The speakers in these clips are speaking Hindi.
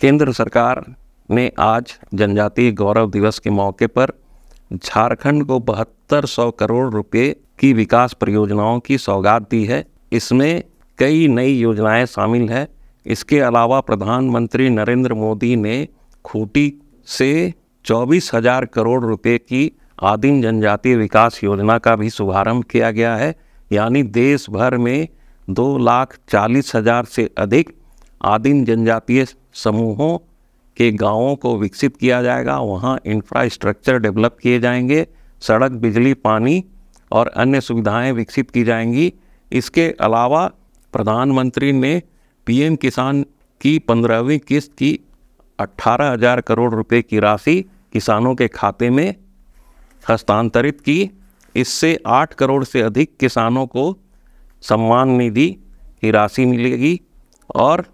केंद्र सरकार ने आज जनजातीय गौरव दिवस के मौके पर झारखंड को बहत्तर सौ करोड़ रुपए की विकास परियोजनाओं की सौगात दी है इसमें कई नई योजनाएं शामिल हैं इसके अलावा प्रधानमंत्री नरेंद्र मोदी ने खूटी से चौबीस हजार करोड़ रुपए की आदिम जनजातीय विकास योजना का भी शुभारंभ किया गया है यानी देश भर में दो लाख चालीस हजार से अधिक आदिम जनजातीय समूहों के गांवों को विकसित किया जाएगा वहाँ इंफ्रास्ट्रक्चर डेवलप किए जाएंगे सड़क बिजली पानी और अन्य सुविधाएं विकसित की जाएंगी इसके अलावा प्रधानमंत्री ने पीएम किसान की पंद्रहवीं किस्त की अट्ठारह हजार करोड़ रुपए की राशि किसानों के खाते में हस्तांतरित की इससे आठ करोड़ से अधिक किसानों को सम्मान निधि की राशि मिलेगी और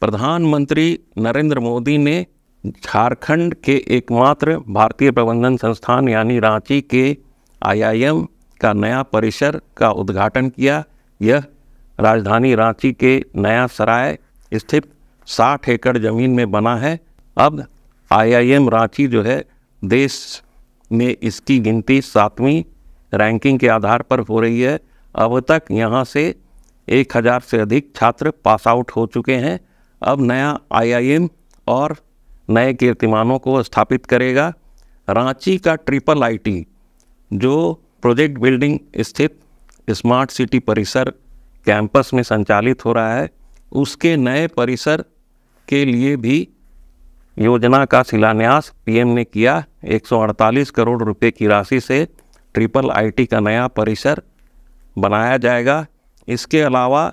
प्रधानमंत्री नरेंद्र मोदी ने झारखंड के एकमात्र भारतीय प्रबंधन संस्थान यानी रांची के आईआईएम का नया परिसर का उद्घाटन किया यह राजधानी रांची के नया सराय स्थित साठ एकड़ ज़मीन में बना है अब आईआईएम रांची जो है देश में इसकी गिनती सातवीं रैंकिंग के आधार पर हो रही है अब तक यहाँ से एक हज़ार से अधिक छात्र पास आउट हो चुके हैं अब नया आईआईएम और नए कीर्तिमानों को स्थापित करेगा रांची का ट्रिपल आईटी जो प्रोजेक्ट बिल्डिंग स्थित स्मार्ट सिटी परिसर कैंपस में संचालित हो रहा है उसके नए परिसर के लिए भी योजना का शिलान्यास पीएम ने किया 148 करोड़ रुपए की राशि से ट्रिपल आईटी का नया परिसर बनाया जाएगा इसके अलावा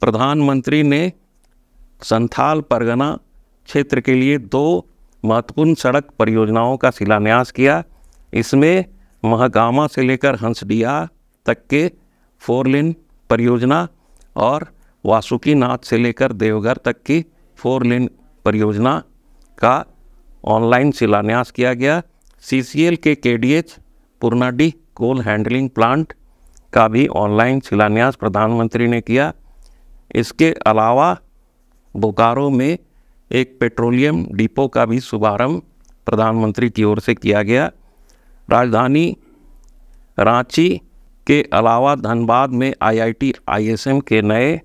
प्रधानमंत्री ने संथाल परगना क्षेत्र के लिए दो महत्वपूर्ण सड़क परियोजनाओं का शिलान्यास किया इसमें महागामा से लेकर हंसडिया तक के फोर लेन परियोजना और वासुकीनाथ से लेकर देवघर तक की फोर लेन परियोजना का ऑनलाइन शिलान्यास किया गया सीसीएल के KDH Purnadih coal handling plant का भी ऑनलाइन शिलान्यास प्रधानमंत्री ने किया इसके अलावा बोकारो में एक पेट्रोलियम डिपो का भी शुभारंभ प्रधानमंत्री की ओर से किया गया राजधानी रांची के अलावा धनबाद में आईआईटी आईएसएम के नए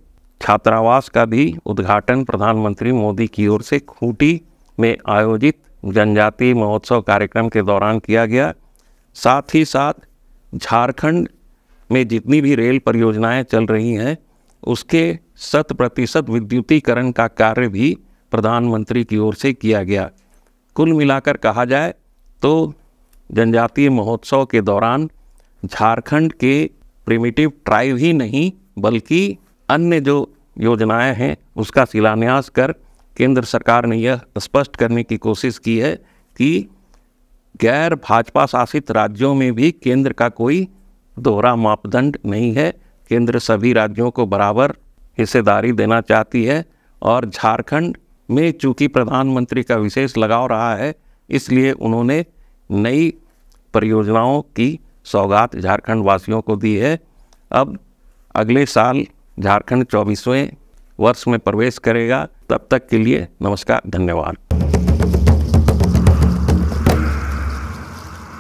छात्रावास का भी उद्घाटन प्रधानमंत्री मोदी की ओर से खूंटी में आयोजित जनजातीय महोत्सव कार्यक्रम के दौरान किया गया साथ ही साथ झारखंड में जितनी भी रेल परियोजनाएं चल रही हैं उसके शत प्रतिशत विद्युतीकरण का कार्य भी प्रधानमंत्री की ओर से किया गया कुल मिलाकर कहा जाए तो जनजातीय महोत्सव के दौरान झारखंड के प्रिमिटिव ट्राइब ही नहीं बल्कि अन्य जो योजनाएं हैं उसका शिलान्यास कर केंद्र सरकार ने यह स्पष्ट करने की कोशिश की है कि गैर भाजपा शासित राज्यों में भी केंद्र का कोई दोहरा मापदंड नहीं है केंद्र सभी राज्यों को बराबर हिस्सेदारी देना चाहती है और झारखंड में चूंकि प्रधानमंत्री का विशेष लगाव रहा है इसलिए उन्होंने नई परियोजनाओं की सौगात झारखंड वासियों को दी है अब अगले साल झारखंड चौबीसवें वर्ष में प्रवेश करेगा तब तक के लिए नमस्कार धन्यवाद